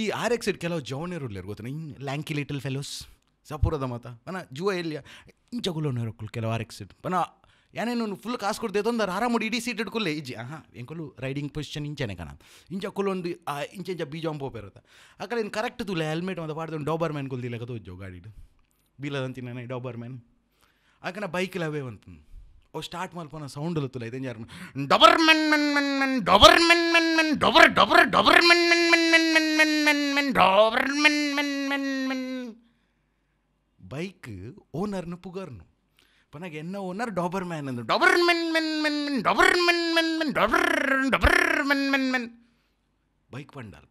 ಈ ಆರ್ ಎಕ್ಸೆಡ್ ಕೆಲವು ಜವನೇರುಲ್ಲೇರು ಗೊತ್ತೇನೆ ಇನ್ ಲ್ಯಾಂಕಿ little fellows ಸಪೂರದ ಮತ ಪನ ಜುವ ಎಲ್ಲಿಯ ಇಂಚಗುಲೋನೇರುಕ್ಕುಲ್ ಕೆಲವು ಆರ್ ಎಕ್ಸೆಡ್ ಪನ ಏನೇನು ಫುಲ್ ಕಾಸು ಕೊಡ್ತೈತೆ ಅಂದ್ರೆ ಆರಾಮುಡಿ ಇಡೀ ಸೀಟ್ ಇಟ್ಕೊಲ್ಲೇ ಇಜ್ಜಿ ಹಾಂ ಎಂಕೊಲು ರೈಡಿಂಗ್ ಪೊಸಿಷನ್ ಇಂಚೆನೆ ಕಾಣ ಇಂಚ ಕುಲೊಂದು ಇಂಚ ಇಂಚ ಬೀಜಾಂಬ್ ಹೋಗಿರುತ್ತೆ ಆ ಕಡೆ ಕರೆಕ್ಟ್ ತುಲೆ ಹೆಲ್ಮೆಟ್ ಒಂದು ಪಾಡ್ದು ಡಾಬರ್ ಮ್ಯಾನ್ ಕೊಲ್ದಿಲ್ಲ ಕದ ಹೋಜ್ಜೋ ಗಾಡಿಡು ಬೀಲದಂತಿ ನಾನೇ ಡೋಬರ್ ಮ್ಯಾನ್ ಆಕನ ಬೈಕ್ ಲವೇ ಅಂತ ಓ ಸ್ಟಾರ್ಟ್ ಮಲ್ಪನ ಸೌಂಡ್ ತುಲ ಇದೆಂಜಾರು ಡಬರ್ ಮೆನ್ ಮೆನ್ ಮೆನ್ ಮೆನ್ ಡಬರ್ ಮೆನ್ ಮೆನ್ ಮೆನ್ ಡಬರ್ ಡಬರ್ ಡಬರ್ ಮೆನ್ ಮೆನ್ ಮೆನ್ ரோவர் மென் மென் மென் மென் பைக்கு ஓனர்னு புகாரணும் இப்போ నాకు என்ன ఓనర్ డోబర్ మ్యాన్ అంది డొబర్ మెన్ మెన్ మెన్ మెన్ డొబర్ మెన్ మెన్ మెన్ డొబర్ డొబర్ మెన్ మెన్ మెన్ బైక్ పండాలి